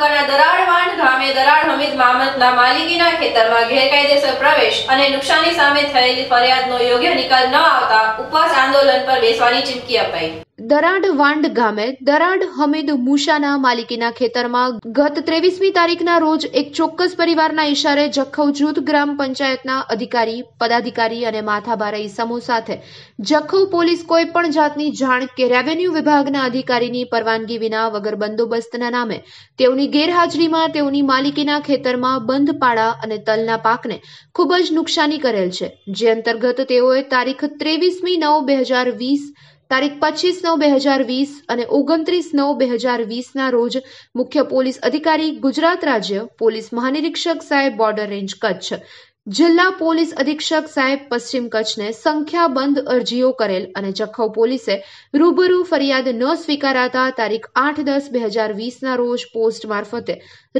તાલુકાના ગામે દરાડ હમીદ મામતના માલિકીના ખેતરમાં ગેરકાયદેસર પ્રવેશ અને નુકસાની સામે થયેલી ફરિયાદનો યોગ્ય નિકાલ ન આવતા ઉપવાસ આંદોલન પર બેસવાની ચીમકી અપાઈ દરાડ વાંડ ગામે દરાડ હમીદ મુશાના માલિકીના ખેતરમાં ગત ત્રેવીસમી તારીખના રોજ એક ચોક્કસ પરિવારના ઇશારે જખૌ જૂથ ગ્રામ પંચાયતના અધિકારી પદાધિકારી અને માથાભારા ઇસમો સાથે જખૌ પોલીસ કોઈ પણ જાતની જાણ કે રેવન્યુ વિભાગના અધિકારીની પરવાનગી વિના વગર બંદોબસ્તના નામે તેઓની ગેરહાજરીમાં તેઓની માલિકીના ખેતરમાં બંધ પાડા અને તલના પાકને ખૂબ જ નુકસાની કરેલ છે જે અંતર્ગત તેઓએ તારીખ ત્રેવીસમી નવ બે હજાર વીસ તારીખ પચીસ નવ બે હજાર વીસ અને ઓગણત્રીસ નવ બે હજાર વીસના રોજ મુખ્ય પોલીસ અધિકારી ગુજરાત રાજ્ય પોલીસ મહાનિરીક્ષક સાહેબ બોર્ડર રેન્જ કચ્છ જિલ્લા પોલીસ અધિક્ષક સાહેબ પશ્ચિમ કચ્છને સંખ્યાબંધ અરજીઓ કરેલ અને જખૌ પોલીસે રૂબરૂ ફરિયાદ ન સ્વીકારાતા તારીખ આઠ દસ બે હજાર વીસના રોજ પોસ્ટ મારફતે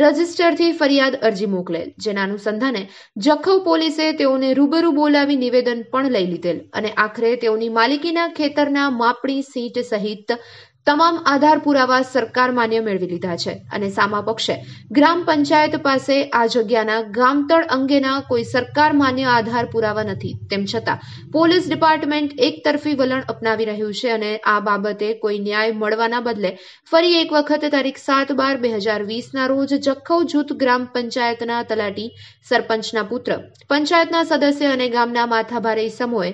રજિસ્ટરથી ફરિયાદ અરજી મોકલેલ જેના અનુસંધાને જખૌ પોલીસે તેઓને રૂબરૂ બોલાવી નિવેદન પણ લઈ લીધેલ અને આખરે તેઓની માલિકીના ખેતરના માપણી સીટ સહિત તમામ આધાર પુરાવા સરકાર માન્ય મેળવી લીધા છે અને સામા પક્ષે ગ્રામ પંચાયત પાસે આ જગ્યાના ગામતળ અંગેના કોઈ સરકાર માન્ય આધાર પુરાવા નથી તેમ છતાં પોલીસ ડિપાર્ટમેન્ટ એકતરફી વલણ અપનાવી રહ્યું છે અને આ બાબતે કોઈ ન્યાય મળવાના બદલે ફરી એક વખત તારીખ સાત બાર બે હજાર વીસના રોજ જખૌ જૂથ ગ્રામ પંચાયતના તલાટી સરપંચના પુત્ર પંચાયતના સદસ્ય અને ગામના માથાભારે સમૂહે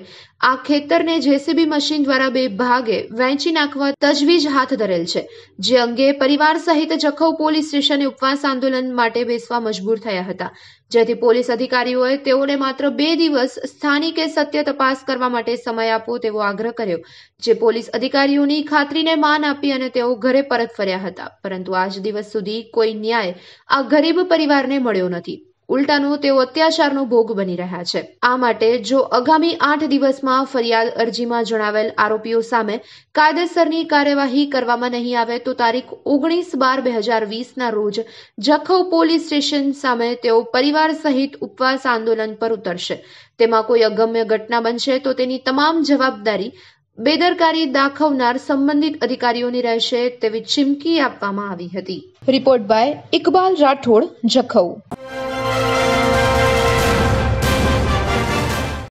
આ ખેતરને જેસીબી મશીન દ્વારા બે ભાગે વહેંચી નાખવા તજવીજ જ હાથ ધરેલ છે જે અંગે પરિવાર સહિત જખૌ પોલીસ સ્ટેશને ઉપવાસ આંદોલન માટે બેસવા મજબૂર થયા હતા જેથી પોલીસ અધિકારીઓએ તેઓને માત્ર બે દિવસ સ્થાનિકે સત્ય તપાસ કરવા માટે સમય આપવો તેવો આગ્રહ કર્યો જે પોલીસ અધિકારીઓની ખાતરીને માન આપી અને તેઓ ઘરે પરત ફર્યા હતા પરંતુ આજ દિવસ સુધી કોઈ ન્યાય આ ગરીબ પરિવારને મળ્યો નથી ઉલટાનો તેઓ અત્યાચારનો ભોગ બની રહ્યા છે આ માટે જો આગામી આઠ દિવસમાં ફરિયાદ અરજીમાં જણાવેલ આરોપીઓ સામે કાયદેસરની કાર્યવાહી કરવામાં નહીં આવે તો તારીખ ઓગણીસ બાર બે હજાર વીસના રોજ જખૌ પોલીસ સ્ટેશન સામે તેઓ પરિવાર સહિત ઉપવાસ આંદોલન પર ઉતરશે તેમાં કોઈ અગમ્ય ઘટના બનશે તો તેની તમામ જવાબદારી બેદરકારી દાખવનાર સંબંધિત અધિકારીઓની રહેશે તેવી ચીમકી આપવામાં આવી હતી રિપોર્ટ બાય ઇકબાલ રાઠોડ જખૌ